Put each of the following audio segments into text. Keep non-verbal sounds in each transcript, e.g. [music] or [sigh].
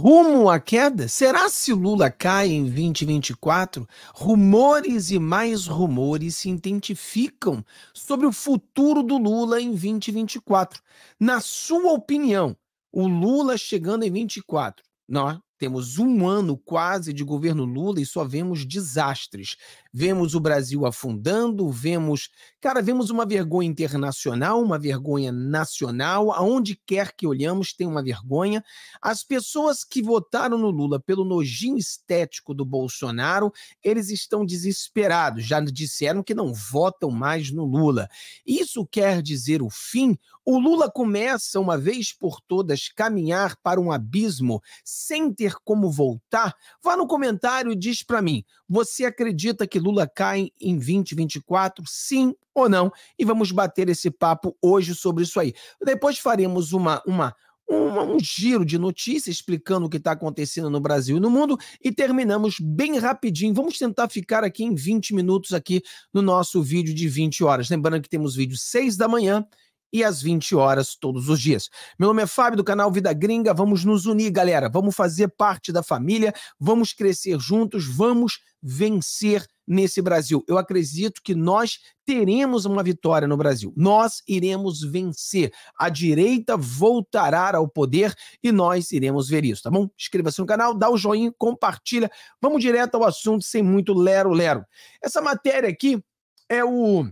rumo à queda? Será se Lula cai em 2024? Rumores e mais rumores se identificam sobre o futuro do Lula em 2024. Na sua opinião, o Lula chegando em 24, não, temos um ano quase de governo Lula e só vemos desastres. Vemos o Brasil afundando, vemos. Cara, vemos uma vergonha internacional, uma vergonha nacional, aonde quer que olhamos tem uma vergonha. As pessoas que votaram no Lula pelo nojinho estético do Bolsonaro, eles estão desesperados, já disseram que não votam mais no Lula. Isso quer dizer o fim o Lula começa, uma vez por todas, caminhar para um abismo sem ter como voltar? Vá no comentário e diz para mim: você acredita que Lula cai em 2024? Sim ou não? E vamos bater esse papo hoje sobre isso aí. Depois faremos uma, uma, um, um, giro de notícias explicando o que está acontecendo no Brasil e no mundo e terminamos bem rapidinho. Vamos tentar ficar aqui em 20 minutos aqui no nosso vídeo de 20 horas. Lembrando que temos vídeo 6 da manhã, e às 20 horas todos os dias. Meu nome é Fábio do canal Vida Gringa. Vamos nos unir, galera. Vamos fazer parte da família, vamos crescer juntos, vamos vencer nesse Brasil. Eu acredito que nós teremos uma vitória no Brasil. Nós iremos vencer. A direita voltará ao poder e nós iremos ver isso, tá bom? Inscreva-se no canal, dá o joinha, compartilha. Vamos direto ao assunto sem muito lero lero. Essa matéria aqui é o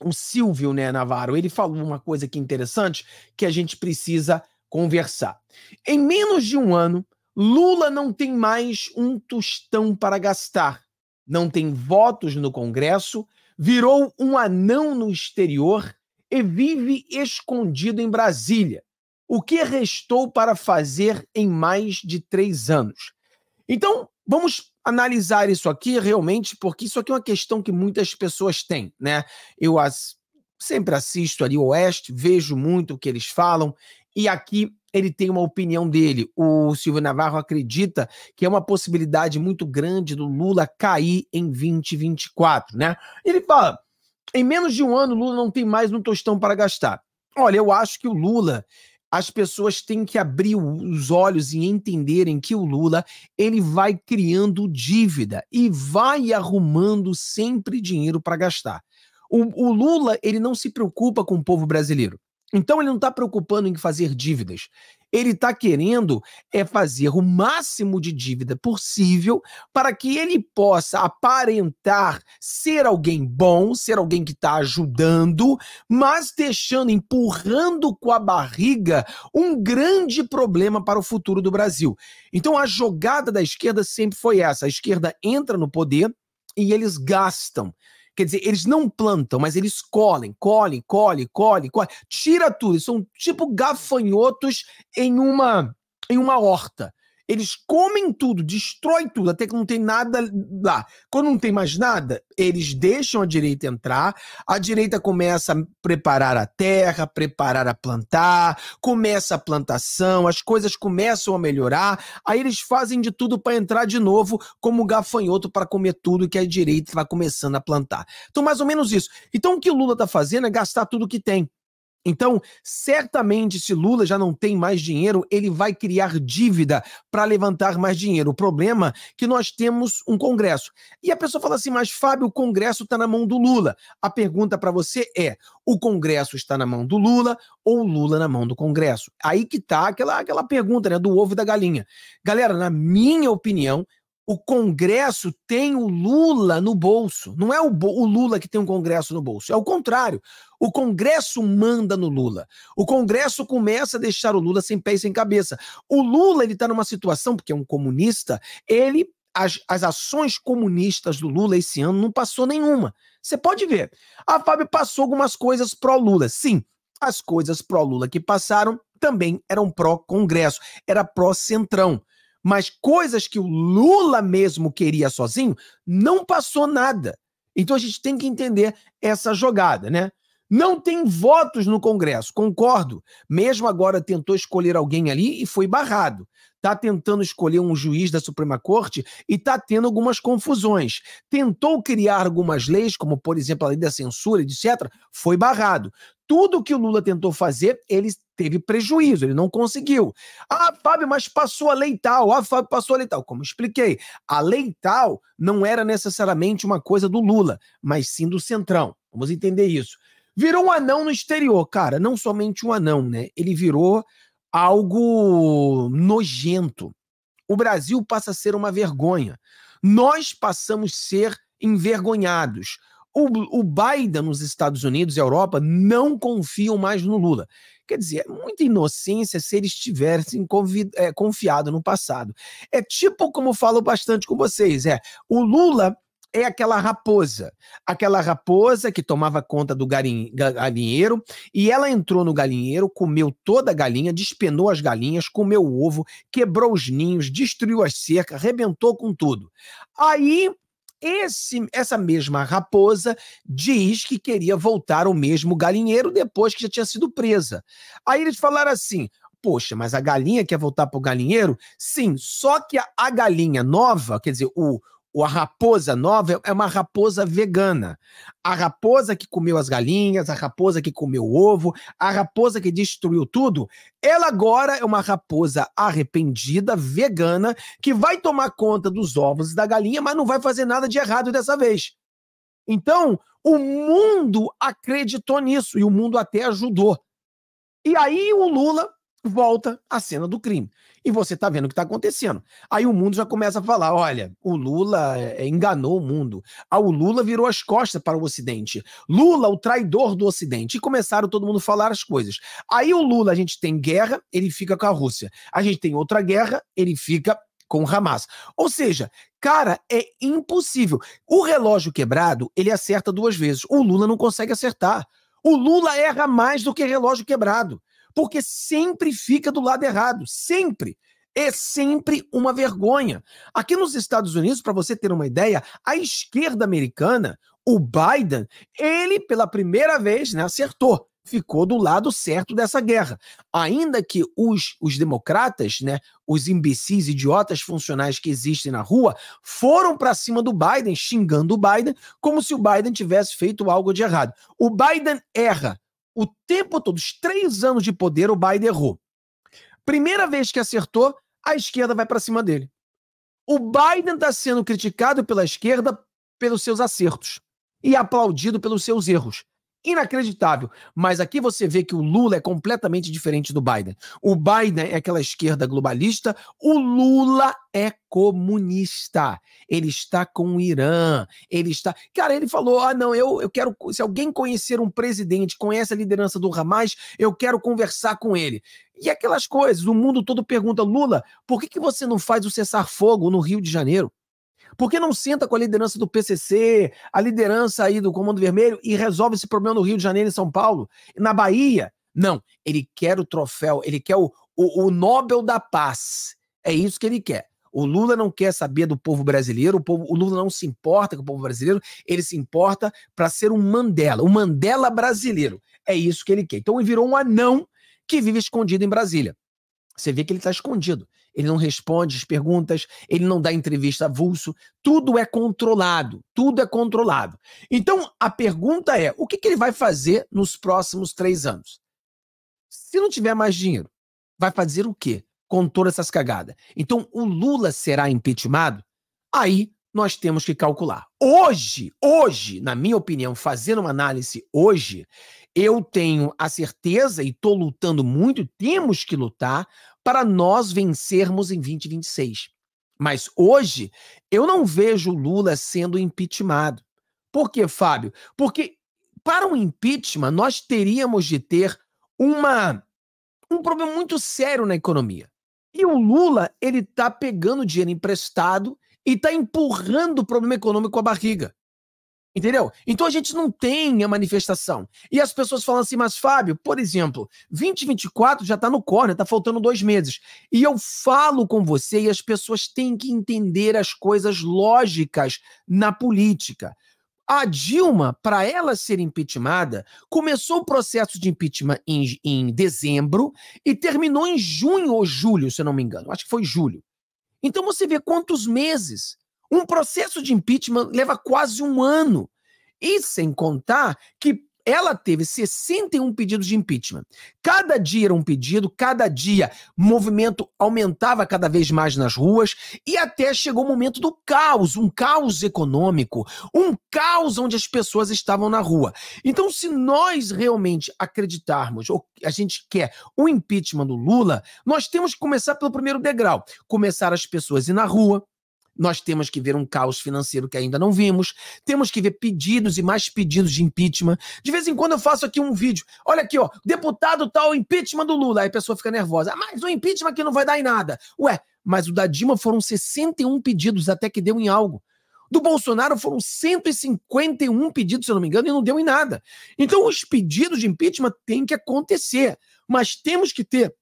o Silvio né, Navarro, ele falou uma coisa que é interessante que a gente precisa conversar. Em menos de um ano, Lula não tem mais um tostão para gastar, não tem votos no Congresso, virou um anão no exterior e vive escondido em Brasília. O que restou para fazer em mais de três anos? Então, vamos analisar isso aqui realmente, porque isso aqui é uma questão que muitas pessoas têm, né? Eu as, sempre assisto ali o Oeste, vejo muito o que eles falam, e aqui ele tem uma opinião dele. O Silvio Navarro acredita que é uma possibilidade muito grande do Lula cair em 2024, né? Ele fala: em menos de um ano, o Lula não tem mais um tostão para gastar. Olha, eu acho que o Lula as pessoas têm que abrir os olhos e entenderem que o Lula ele vai criando dívida e vai arrumando sempre dinheiro para gastar. O, o Lula ele não se preocupa com o povo brasileiro. Então ele não está preocupando em fazer dívidas. Ele está querendo é fazer o máximo de dívida possível para que ele possa aparentar ser alguém bom, ser alguém que está ajudando, mas deixando, empurrando com a barriga um grande problema para o futuro do Brasil. Então a jogada da esquerda sempre foi essa: a esquerda entra no poder e eles gastam Quer dizer, eles não plantam, mas eles colhem, colhem, colhem, colhem, colhem. Tira tudo. Eles são tipo gafanhotos em uma em uma horta. Eles comem tudo, destrói tudo, até que não tem nada lá. Quando não tem mais nada, eles deixam a direita entrar, a direita começa a preparar a terra, preparar a plantar, começa a plantação, as coisas começam a melhorar, aí eles fazem de tudo para entrar de novo como gafanhoto para comer tudo que a direita vai tá começando a plantar. Então, mais ou menos isso. Então, o que o Lula está fazendo é gastar tudo que tem. Então, certamente, se Lula já não tem mais dinheiro, ele vai criar dívida para levantar mais dinheiro. O problema é que nós temos um Congresso. E a pessoa fala assim, mas Fábio, o Congresso está na mão do Lula. A pergunta para você é: o Congresso está na mão do Lula ou Lula na mão do Congresso? Aí que está aquela, aquela pergunta né, do ovo e da galinha. Galera, na minha opinião, o Congresso tem o Lula no bolso. Não é o, o, Lula que tem o Congresso no bolso, é o contrário. O Congresso manda no Lula. O Congresso começa a deixar o Lula sem pé e sem cabeça. O Lula ele está numa situação porque é um comunista. Ele as, as ações comunistas do Lula esse ano não passou nenhuma. Você pode ver. A Fábio passou algumas coisas pró Lula, sim. As coisas pró Lula que passaram também eram pró Congresso, era pró Centrão mas coisas que o Lula mesmo queria sozinho, não passou nada. Então a gente tem que entender essa jogada, né? Não tem votos no Congresso, concordo. Mesmo agora tentou escolher alguém ali e foi barrado. Está tentando escolher um juiz da Suprema Corte e está tendo algumas confusões. Tentou criar algumas leis, como por exemplo a lei da censura, etc., foi barrado. Tudo que o Lula tentou fazer, ele teve prejuízo, ele não conseguiu. Ah, Fábio, mas passou a lei tal. Ah, Fábio, passou a lei tal. Como expliquei, a lei tal não era necessariamente uma coisa do Lula, mas sim do Centrão. Vamos entender isso. Virou um anão no exterior, cara. Não somente um anão, né? Ele virou algo nojento. O Brasil passa a ser uma vergonha. Nós passamos a ser envergonhados. O, o Biden nos Estados Unidos e Europa não confiam mais no Lula. Quer dizer, é muita inocência se eles tivessem é, confiado no passado. É tipo como falo bastante com vocês, é o Lula é aquela raposa, aquela raposa que tomava conta do galinheiro e ela entrou no galinheiro, comeu toda a galinha, despenou as galinhas, comeu o ovo, quebrou os ninhos, destruiu as cercas, arrebentou com tudo. Aí esse, essa mesma raposa diz que queria voltar ao mesmo galinheiro depois que já tinha sido presa. Aí eles falaram assim: poxa, mas a galinha quer voltar para o galinheiro? Sim, só que a, a, galinha nova, quer dizer, o, a raposa nova é uma raposa vegana. A raposa que comeu as galinhas, a raposa que comeu o ovo, a raposa que destruiu tudo, ela agora é uma raposa arrependida, vegana, que vai tomar conta dos ovos da galinha, mas não vai fazer nada de errado dessa vez. Então, o mundo acreditou nisso e o mundo até ajudou. E aí o Lula volta à cena do crime. E você está vendo o que está acontecendo. Aí o mundo já começa a falar: olha, o Lula eh, enganou o mundo. Ah, o Lula virou as costas para o Ocidente. Lula, o traidor do Ocidente. E começaram todo mundo a falar as coisas. Aí o Lula, a gente tem guerra, ele fica com a Rússia. A gente tem outra guerra, ele fica com o Hamas. Ou seja, cara, é impossível. O relógio quebrado, ele acerta duas vezes. O Lula não consegue acertar. O Lula erra mais do que relógio quebrado porque sempre fica do lado errado, sempre. É sempre uma vergonha. Aqui nos Estados Unidos, para você ter uma ideia, a esquerda americana, o Biden, ele pela primeira vez né, acertou, ficou do lado certo dessa guerra. Ainda que os, os democratas, né, os imbecis, idiotas funcionais que existem na rua, foram para cima do Biden, xingando o Biden, como se o Biden tivesse feito algo de errado. O Biden erra, o tempo todo, os três anos de poder, o Biden errou. Primeira vez que acertou, a esquerda vai para cima dele. O Biden está sendo criticado pela esquerda pelos seus acertos e aplaudido pelos seus erros inacreditável. Mas aqui você vê que o Lula é completamente diferente do Biden. O Biden é aquela esquerda globalista, o Lula é comunista. Ele está com o Irã, ele está. Cara, ele falou: ah, não, eu, eu quero. Se alguém conhecer um presidente, conhece a liderança do Hamas, eu quero conversar com ele. E aquelas coisas, o mundo todo pergunta: Lula, por que, que você não faz o cessar-fogo no Rio de Janeiro? Por que não senta com a liderança do PCC, a liderança aí do Comando Vermelho e resolve esse problema no Rio de Janeiro e São Paulo? Na Bahia? Não, ele quer o troféu, ele quer o, o, o Nobel da Paz. É isso que ele quer. O Lula não quer saber do povo brasileiro, o, povo, o, Lula não se importa com o povo brasileiro, ele se importa para ser um Mandela, um Mandela brasileiro. É isso que ele quer. Então ele virou um anão que vive escondido em Brasília. Você vê que ele está escondido ele não responde as perguntas, ele não dá entrevista avulso, tudo é controlado, tudo é controlado. Então, a pergunta é, o que, que ele vai fazer nos próximos três anos? Se não tiver mais dinheiro, vai fazer o quê? Com todas essas cagadas. Então, o Lula será impeachmentado? Aí nós temos que calcular. Hoje, hoje, na minha opinião, fazendo uma análise hoje, eu tenho a certeza e estou lutando muito, temos que lutar para nós vencermos em 2026. Mas hoje, eu não vejo Lula sendo impeachmentado. Por quê, Fábio? Porque para um impeachment, nós teríamos de ter uma, um problema muito sério na economia. E o Lula, ele está pegando dinheiro emprestado e está empurrando o problema econômico com a barriga. Entendeu? Então a gente não tem a manifestação. E as pessoas falam assim, mas Fábio, por exemplo, 2024 já está no corner, está faltando dois meses. E eu falo com você e as pessoas têm que entender as coisas lógicas na política. A Dilma, para ela ser impeachmentada, começou o processo de impeachment em, em dezembro e terminou em junho ou julho, se eu não me engano. Acho que foi julho. Então você vê quantos meses. Um processo de impeachment leva quase um ano. E sem contar que ela teve 61 pedidos de impeachment. Cada dia era um pedido, cada dia movimento aumentava cada vez mais nas ruas e até chegou o momento do caos, um caos econômico, um caos onde as pessoas estavam na rua. Então, se nós realmente acreditarmos, ou a gente quer o impeachment do Lula, nós temos que começar pelo primeiro degrau, começar as pessoas ir na rua, nós temos que ver um caos financeiro que ainda não vimos, temos que ver pedidos e mais pedidos de impeachment. De vez em quando eu faço aqui um vídeo. Olha aqui, ó, deputado tal, impeachment do Lula. Aí a pessoa fica nervosa. Ah, mas o impeachment que não vai dar em nada. Ué, mas o da Dilma foram 61 pedidos até que deu em algo. Do Bolsonaro foram 151 pedidos, se eu não me engano, e não deu em nada. Então os pedidos de impeachment têm que acontecer, mas temos que ter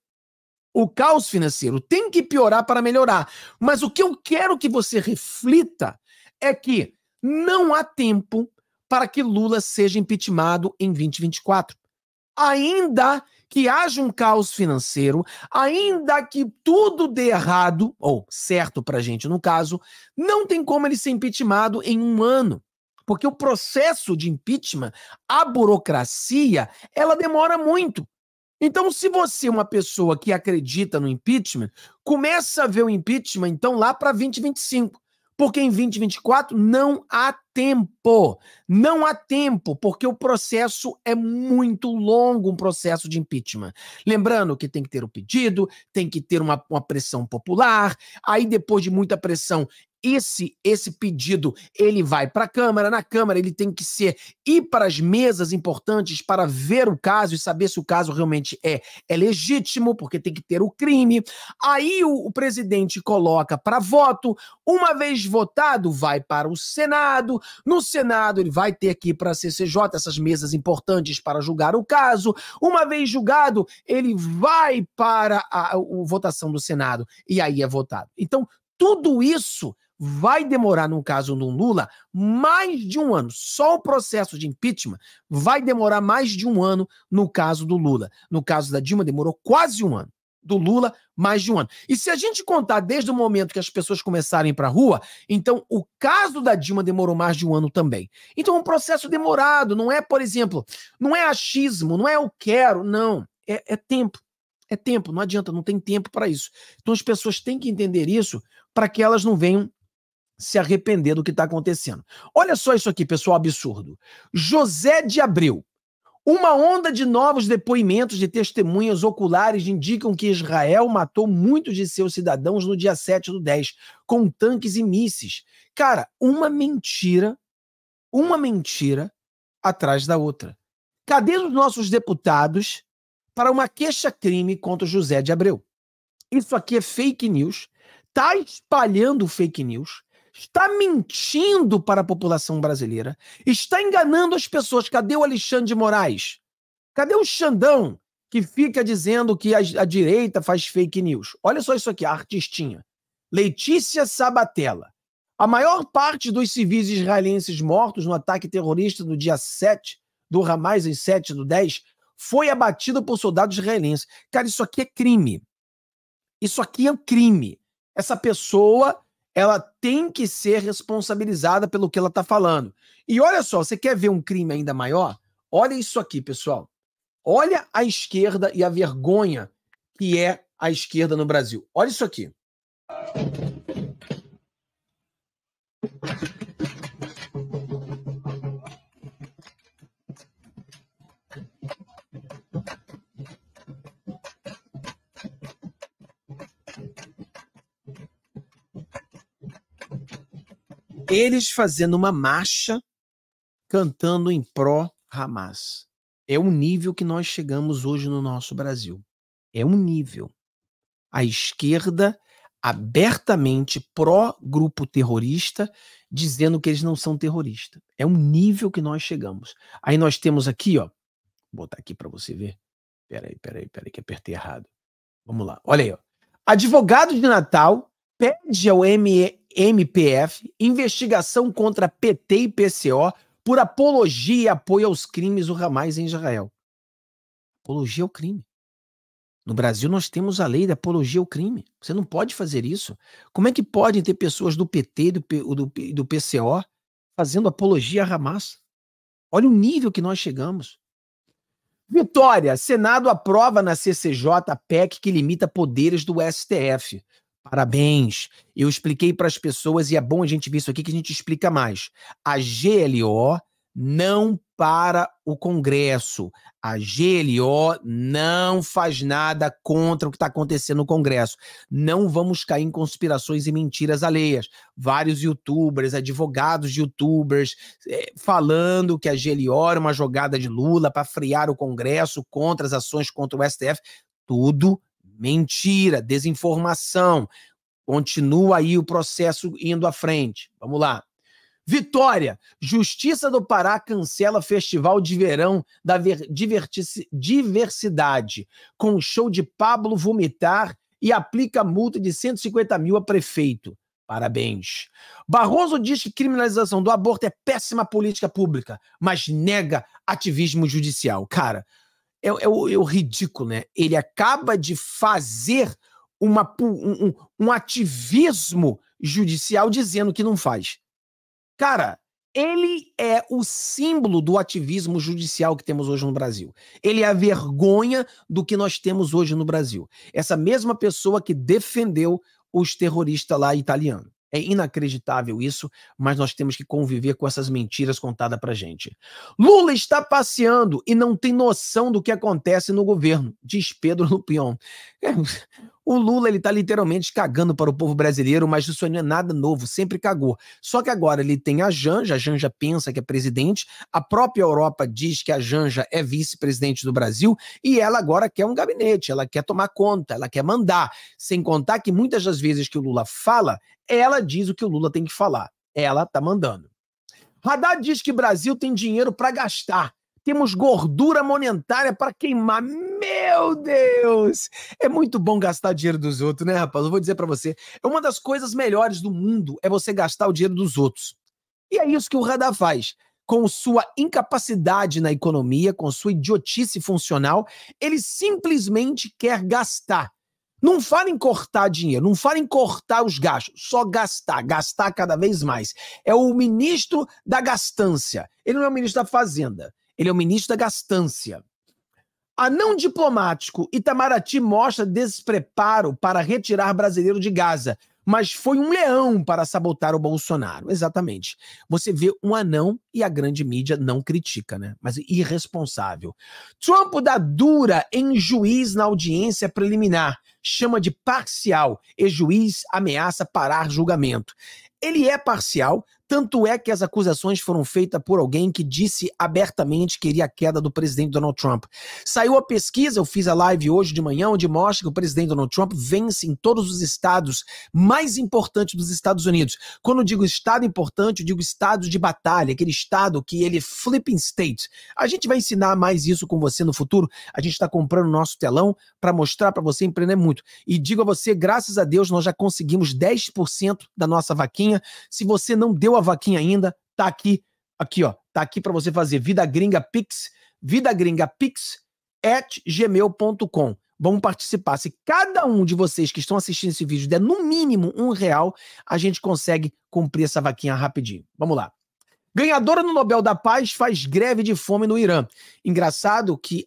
o caos financeiro. Tem que piorar para melhorar. Mas o que eu quero que você reflita é que não há tempo para que Lula seja impeachmentado em 2024. Ainda que haja um caos financeiro, ainda que tudo dê errado, ou certo para gente no caso, não tem como ele ser impeachmentado em um ano. Porque o processo de impeachment, a burocracia, ela demora muito. Então, se você é uma pessoa que acredita no impeachment, começa a ver o impeachment, então, lá para 2025. Porque em 2024 não há tempo. Não há tempo, porque o processo é muito longo um processo de impeachment. Lembrando que tem que ter o um pedido, tem que ter uma, uma pressão popular, aí depois de muita pressão esse esse pedido ele vai para a Câmara, na Câmara ele tem que ser ir para as mesas importantes para ver o caso e saber se o caso realmente é, é legítimo, porque tem que ter o crime. Aí o, o presidente coloca para voto, uma vez votado, vai para o Senado, no Senado ele vai ter que ir para a CCJ, essas mesas importantes para julgar o caso. Uma vez julgado, ele vai para a, a, a votação do Senado e aí é votado. Então, tudo isso vai demorar, no caso do Lula, mais de um ano. Só o processo de impeachment vai demorar mais de um ano no caso do Lula. No caso da Dilma, demorou quase um ano. Do Lula, mais de um ano. E se a gente contar desde o momento que as pessoas começarem para a rua, então o caso da Dilma demorou mais de um ano também. Então é um processo demorado, não é, por exemplo, não é achismo, não é eu quero, não. é, é tempo. É tempo, não adianta, não tem tempo para isso. Então as pessoas têm que entender isso para que elas não venham se arrepender do que está acontecendo. Olha só isso aqui, pessoal, absurdo. José de Abreu. Uma onda de novos depoimentos de testemunhas oculares indicam que Israel matou muitos de seus cidadãos no dia 7 do 10, com tanques e mísseis. Cara, uma mentira, uma mentira atrás da outra. Cadê os nossos deputados para uma queixa-crime contra José de Abreu? Isso aqui é fake news, tá espalhando fake news, está mentindo para a população brasileira, está enganando as pessoas. Cadê o Alexandre de Moraes? Cadê o Xandão que fica dizendo que a, a direita faz fake news? Olha só isso aqui, a artistinha. Letícia Sabatella. A maior parte dos civis israelenses mortos no ataque terrorista do dia 7 do Hamas, em 7 do 10, foi abatido por soldados israelenses. Cara, isso aqui é crime. Isso aqui é um crime. Essa pessoa ela tem que ser responsabilizada pelo que ela está falando. E olha só, você quer ver um crime ainda maior? Olha isso aqui, pessoal. Olha a esquerda e a vergonha que é a esquerda no Brasil. Olha isso aqui. eles fazendo uma marcha cantando em pró Hamas. É um nível que nós chegamos hoje no nosso Brasil. É um nível. A esquerda abertamente pró-grupo terrorista, dizendo que eles não são terroristas. É um nível que nós chegamos. Aí nós temos aqui, ó, vou botar aqui para você ver. Peraí, peraí, peraí, que apertei errado. Vamos lá, olha aí, ó. Advogado de Natal pede ao ME MPF, investigação contra PT e PCO por apologia e apoio aos crimes do Hamas em Israel. Apologia ao crime. No Brasil, nós temos a lei da apologia ao crime. Você não pode fazer isso. Como é que podem ter pessoas do PT e do, do, do, PCO fazendo apologia a Hamas? Olha o nível que nós chegamos. Vitória, Senado aprova na CCJ a PEC que limita poderes do STF. Parabéns. Eu expliquei para as pessoas e é bom a gente ver isso aqui que a gente explica mais. A GLO não para o Congresso. A GLO não faz nada contra o que está acontecendo no Congresso. Não vamos cair em conspirações e mentiras alheias. Vários youtubers, advogados de youtubers, eh, falando que a GLO era uma jogada de Lula para frear o Congresso contra as ações contra o STF. Tudo mentira, desinformação. Continua aí o processo indo à frente. Vamos lá. Vitória, Justiça do Pará cancela Festival de Verão da Diversidade, com show de Pablo Vomitar e aplica multa de 150 mil a prefeito. Parabéns. Barroso diz que criminalização do aborto é péssima política pública, mas nega ativismo judicial. Cara, é, é, o, é o ridículo, né? Ele acaba de fazer uma, um, um, ativismo judicial dizendo que não faz. Cara, ele é o símbolo do ativismo judicial que temos hoje no Brasil. Ele é a vergonha do que nós temos hoje no Brasil. Essa mesma pessoa que defendeu os terroristas lá italianos. É inacreditável isso, mas nós temos que conviver com essas mentiras contadas pra gente. Lula está passeando e não tem noção do que acontece no governo, diz Pedro [laughs] Lupion. É, o Lula, ele tá literalmente cagando para o povo brasileiro, mas isso não é nada novo, sempre cagou. Só que agora ele tem a Janja, a Janja pensa que é presidente, a própria Europa diz que a Janja é vice-presidente do Brasil, e ela agora quer um gabinete, ela quer tomar conta, ela quer mandar. Sem contar que muitas das vezes que o Lula fala, ela diz o que o Lula tem que falar. Ela tá mandando. Haddad diz que Brasil tem dinheiro para gastar temos gordura monetária para queimar. Meu Deus! É muito bom gastar dinheiro dos outros, né, rapaz? Eu vou dizer para você, é uma das coisas melhores do mundo é você gastar o dinheiro dos outros. E é isso que o Radar faz. Com sua incapacidade na economia, com sua idiotice funcional, ele simplesmente quer gastar. Não fala em cortar dinheiro, não fala em cortar os gastos, só gastar, gastar cada vez mais. É o ministro da gastância. Ele não é o ministro da Fazenda. Ele é o ministro da gastância. A não diplomático, Itamaraty mostra despreparo para retirar brasileiro de Gaza, mas foi um leão para sabotar o Bolsonaro. Exatamente. Você vê um anão e a grande mídia não critica, né? Mas irresponsável. Trump dá dura em juiz na audiência preliminar, chama de parcial e juiz ameaça parar julgamento. Ele é parcial, tanto é que as acusações foram feitas por alguém que disse abertamente que queria a queda do presidente Donald Trump. Saiu a pesquisa, eu fiz a live hoje de manhã, onde mostra que o presidente Donald Trump vence em todos os estados mais importantes dos Estados Unidos. Quando eu digo estado importante, eu digo estado de batalha, aquele estado que ele é flipping state. A gente vai ensinar mais isso com você no futuro. A gente está comprando o nosso telão para mostrar para você empreender muito. E digo a você, graças a Deus, nós já conseguimos 10% da nossa vaquinha. Se você não deu a vaquinha ainda, tá aqui, aqui, ó, tá aqui para você fazer Vida Gringa Pix, Vida Gringa Pix at gmail.com. Vamos participar. Se cada um de vocês que estão assistindo esse vídeo der no mínimo um real, a gente consegue cumprir essa vaquinha rapidinho. Vamos lá. Ganhadora no Nobel da Paz faz greve de fome no Irã. Engraçado que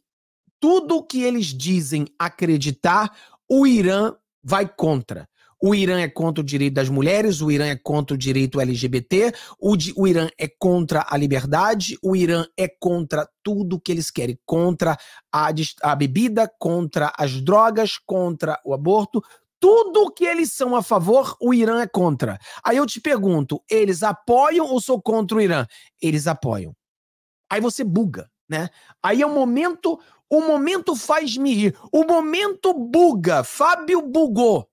tudo que eles dizem acreditar, o Irã vai contra. O Irã é contra o direito das mulheres, o Irã é contra o direito LGBT, o, de, o Irã é contra a liberdade, o Irã é contra tudo que eles querem, contra a, a bebida, contra as drogas, contra o aborto, tudo que eles são a favor, o Irã é contra. Aí eu te pergunto, eles apoiam ou sou contra o Irã? Eles apoiam. Aí você buga, né? Aí é o momento, o momento faz me rir. O momento buga. Fábio bugou.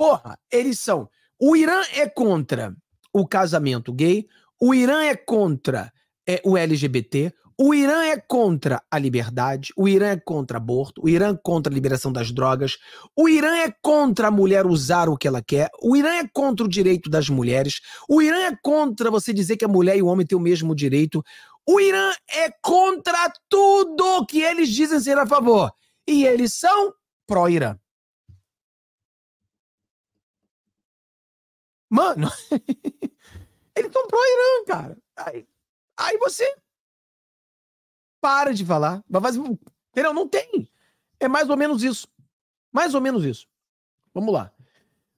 Porra, eles são. O Irã é contra o casamento gay, o Irã é contra é, o LGBT, o Irã é contra a liberdade, o Irã é contra aborto, o Irã é contra a liberação das drogas, o Irã é contra a mulher usar o que ela quer, o Irã é contra o direito das mulheres, o Irã é contra você dizer que a mulher e o homem têm o mesmo direito, o Irã é contra tudo que eles dizem ser a favor. E eles são pró-Irã. Mano, [laughs] ele comprou o Irã, cara. Aí, aí você para de falar. Mas, entendeu? Não tem. É mais ou menos isso. Mais ou menos isso. Vamos lá.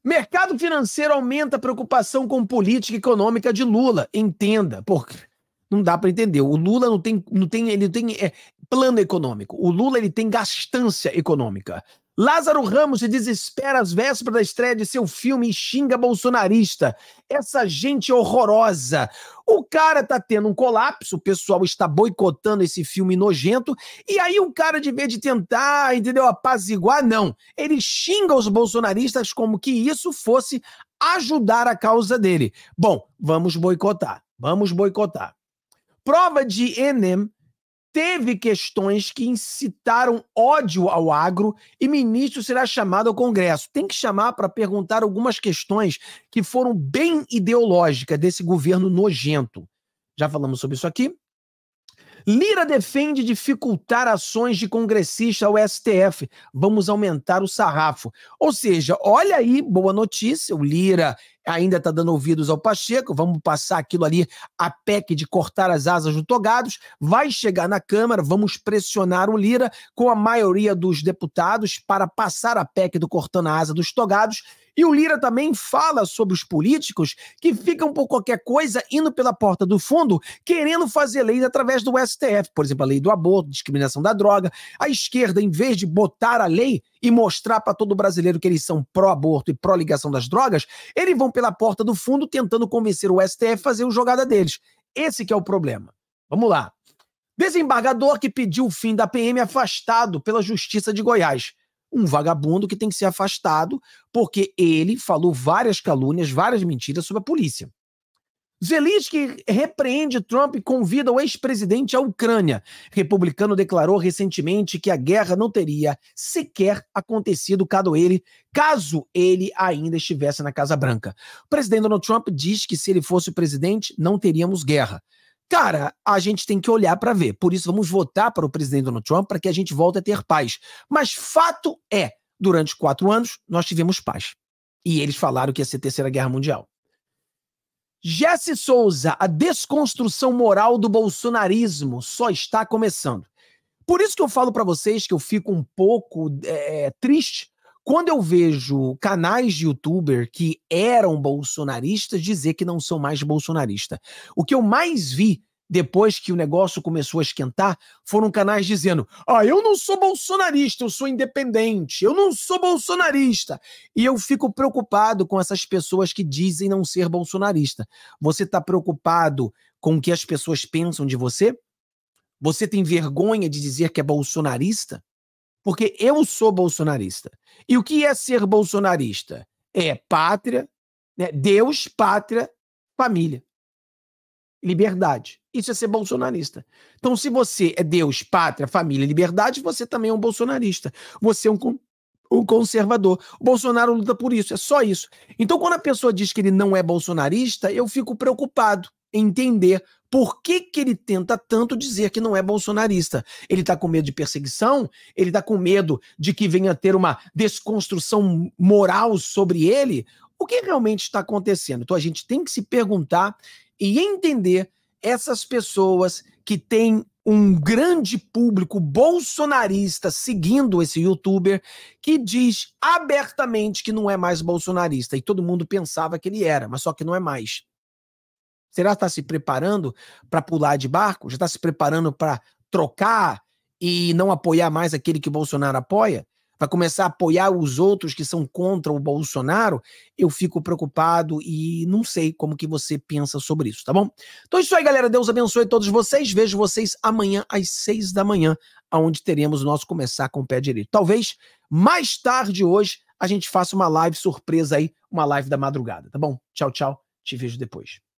Mercado financeiro aumenta a preocupação com política econômica de Lula. Entenda, porque não dá para entender. O Lula não tem, não tem, ele tem é, plano econômico. O Lula ele tem gastância econômica. Lázaro Ramos se desespera às vésperas da estreia de seu filme e xinga bolsonarista. Essa gente horrorosa. O cara tá tendo um colapso, o pessoal está boicotando esse filme nojento, e aí o cara, de vez de tentar, entendeu, apaziguar, não. Ele xinga os bolsonaristas como que isso fosse ajudar a causa dele. Bom, vamos boicotar. Vamos boicotar. Prova de Enem teve questões que incitaram ódio ao agro e ministro será chamado ao Congresso. Tem que chamar para perguntar algumas questões que foram bem ideológicas desse governo nojento. Já falamos sobre isso aqui. Lira defende dificultar ações de congressista ao STF. Vamos aumentar o sarrafo. Ou seja, olha aí, boa notícia: o Lira ainda está dando ouvidos ao Pacheco, vamos passar aquilo ali, a PEC de cortar as asas do Togados, vai chegar na Câmara, vamos pressionar o Lira com a maioria dos deputados para passar a PEC do cortando a asa dos Togados. E o Lira também fala sobre os políticos que ficam por qualquer coisa indo pela porta do fundo, querendo fazer leis através do STF, por exemplo, a lei do aborto, discriminação da droga. A esquerda, em vez de botar a lei e mostrar para todo brasileiro que eles são pró-aborto e pró-ligação das drogas, eles vão pela porta do fundo tentando convencer o STF a fazer o jogada deles. Esse que é o problema. Vamos lá. Desembargador que pediu o fim da PM afastado pela Justiça de Goiás. Um vagabundo que tem que ser afastado porque ele falou várias calúnias, várias mentiras sobre a polícia. Zelensky repreende Trump e convida o ex-presidente à Ucrânia. Republicano declarou recentemente que a guerra não teria sequer acontecido caso ele, caso ele ainda estivesse na Casa Branca. O presidente Donald Trump diz que se ele fosse o presidente, não teríamos guerra. Cara, a gente tem que olhar para ver. Por isso, vamos votar para o presidente Donald Trump para que a gente volte a ter paz. Mas fato é, durante quatro anos, nós tivemos paz. E eles falaram que ia ser Terceira Guerra Mundial. Jesse Souza, a desconstrução moral do bolsonarismo só está começando. Por isso que eu falo para vocês que eu fico um pouco é, é, triste quando eu vejo canais de youtuber que eram bolsonaristas dizer que não são mais bolsonaristas. O que eu mais vi depois que o negócio começou a esquentar, foram canais dizendo: Ah, eu não sou bolsonarista, eu sou independente, eu não sou bolsonarista. E eu fico preocupado com essas pessoas que dizem não ser bolsonarista. Você está preocupado com o que as pessoas pensam de você? Você tem vergonha de dizer que é bolsonarista? Porque eu sou bolsonarista. E o que é ser bolsonarista? É pátria, né? Deus, pátria, família liberdade. Isso é ser bolsonarista. Então, se você é Deus, pátria, família, liberdade, você também é um bolsonarista. Você é um, um conservador. O Bolsonaro luta por isso, é só isso. Então, quando a pessoa diz que ele não é bolsonarista, eu fico preocupado em entender por que, que ele tenta tanto dizer que não é bolsonarista. Ele está com medo de perseguição? Ele está com medo de que venha ter uma desconstrução moral sobre ele? O que realmente está acontecendo? Então, a gente tem que se perguntar e entender essas pessoas que têm um grande público bolsonarista seguindo esse youtuber que diz abertamente que não é mais bolsonarista e todo mundo pensava que ele era, mas só que não é mais. Será que está se preparando para pular de barco? Já está se preparando para trocar e não apoiar mais aquele que Bolsonaro apoia? vai começar a apoiar os outros que são contra o Bolsonaro, eu fico preocupado e não sei como que você pensa sobre isso, tá bom? Então é isso aí, galera. Deus abençoe todos vocês. Vejo vocês amanhã às seis da manhã, aonde teremos o nosso começar com o pé direito. Talvez mais tarde hoje a gente faça uma live surpresa aí, uma live da madrugada, tá bom? Tchau, tchau. Te vejo depois.